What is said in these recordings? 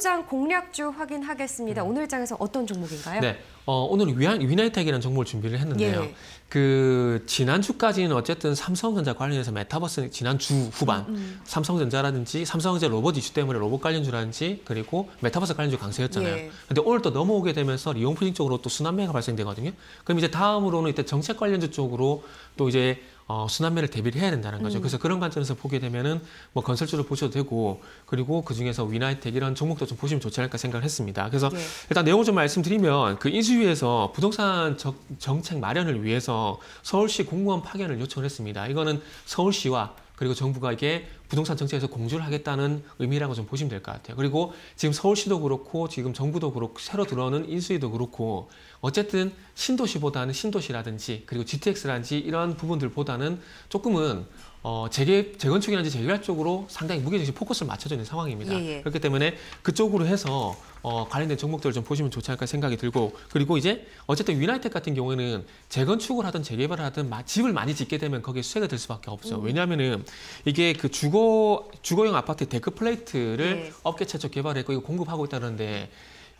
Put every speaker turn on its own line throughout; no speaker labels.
오늘장 공략주 확인하겠습니다. 음. 오늘장에서 어떤 종목인가요? 네,
어, 오늘 위안, 위나이텍이라는 종목을 준비를 했는데요. 예. 그 지난주까지는 어쨌든 삼성전자 관련해서 메타버스 지난주 후반 음. 음. 삼성전자라든지 삼성전자 로봇 이슈 때문에 로봇 관련주라든지 그리고 메타버스 관련주 강세였잖아요. 그런데 예. 오늘 또 넘어오게 되면서 리용프링 쪽으로 또 순환매가 발생되거든요. 그럼 이제 다음으로는 이때 정책 관련주 쪽으로 또 이제 어, 순환면을 대비를 해야 된다는 거죠. 음. 그래서 그런 관점에서 보게 되면은 뭐 건설주를 보셔도 되고 그리고 그 중에서 위나이텍 이런 종목도 좀 보시면 좋지 않을까 생각을 했습니다. 그래서 네. 일단 내용을 좀 말씀드리면 그 인수위에서 부동산 적, 정책 마련을 위해서 서울시 공무원 파견을 요청을 했습니다. 이거는 서울시와 그리고 정부가 이게 부동산 정책에서 공조를 하겠다는 의미라고 좀 보시면 될 것 같아요. 그리고 지금 서울시도 그렇고 지금 정부도 그렇고 새로 들어오는 인수위도 그렇고 어쨌든 신도시보다는 신도시라든지 그리고 GTX라든지 이런 부분들보다는 조금은 어, 재개, 재건축이라든지 재개발 쪽으로 상당히 무게중심 포커스를 맞춰져 있는 상황입니다. 예, 예. 그렇기 때문에 그쪽으로 해서 어, 관련된 종목들을 좀 보시면 좋지 않을까 생각이 들고 그리고 이제 어쨌든 위나이텍 같은 경우에는 재건축을 하든 재개발을 하든 집을 많이 짓게 되면 거기에 수혜가 될 수밖에 없죠 음. 왜냐하면은 이게 그 주거 주거 주거용 아파트 데크 플레이트를 네. 예. 업계 최초 개발했고 이거 공급하고 있다는데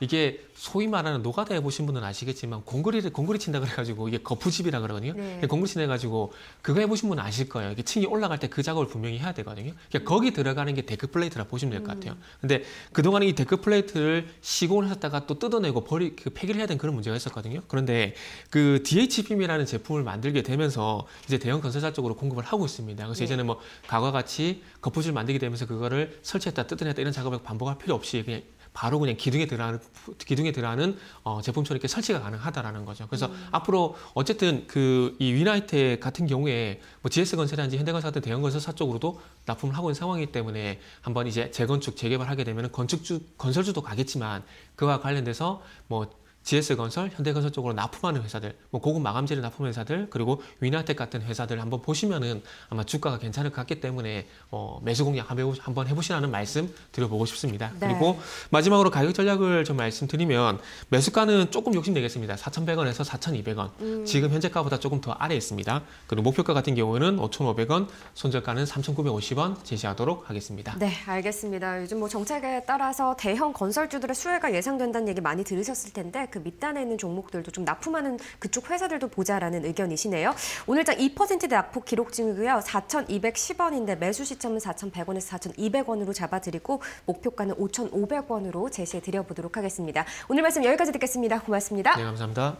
이게 소위 말하는 노가다 해보신 분은 아시겠지만 공구리를 공구리 친다 그래가지고 이게 거푸집이라 그러거든요. 네. 공구리 친해가지고 그거 해보신 분은 아실 거예요. 이게 층이 올라갈 때 그 작업을 분명히 해야 되거든요. 그러니까 음. 거기 들어가는 게 데크 플레이트라 보시면 될 것 같아요. 음. 근데 그동안에 이 데크 플레이트를 시공을 했다가또 뜯어내고 버리 그 폐기를 해야 되는 그런 문제가 있었거든요. 그런데 그 DH빔이라는 p 제품을 만들게 되면서 이제 대형 건설사 쪽으로 공급을 하고 있습니다. 그래서 네. 이제는 뭐 과거같이 거푸집 만들게 되면서 그거를 설치했다 뜯어냈다 이런 작업을 반복할 필요 없이 그냥 바로 그냥 기둥에 들어가는 기둥에 들어가는 어, 제품처럼 이렇게 설치가 가능하다라는 거죠. 그래서 음. 앞으로 어쨌든 그 이 위나이트 같은 경우에 뭐 GS 건설이라든지 현대건설 같은 대형 건설사 쪽으로도 납품을 하고 있는 상황이기 때문에 한번 이제 재건축 재개발하게 되면 건축주 건설주도 가겠지만 그와 관련돼서 뭐 GS건설, 현대건설 쪽으로 납품하는 회사들, 뭐 고급 마감재를 납품하는 회사들, 그리고 위나텍 같은 회사들 한번 보시면은 아마 주가가 괜찮을 것 같기 때문에 어, 매수 공략 한번 해보시라는 말씀 드려보고 싶습니다. 네. 그리고 마지막으로 가격 전략을 좀 말씀드리면 매수가는 조금 욕심내겠습니다. 4,100원에서 4,200원. 음. 지금 현재가보다 조금 더 아래 있습니다. 그리고 목표가 같은 경우는 5,500원, 손절가는 3,950원 제시하도록 하겠습니다.
네, 알겠습니다. 요즘 뭐 정책에 따라서 대형 건설주들의 수혜가 예상된다는 얘기 많이 들으셨을 텐데 그 밑단에 있는 종목들도 좀 납품하는 그쪽 회사들도 보자라는 의견이시네요. 오늘장 2%대 낙폭 기록 중이고요. 4,210원인데 매수 시점은 4,100원에서 4,200원으로 잡아드리고 목표가는 5,500원으로 제시해드려보도록 하겠습니다. 오늘 말씀 여기까지 듣겠습니다. 고맙습니다. 네,
감사합니다.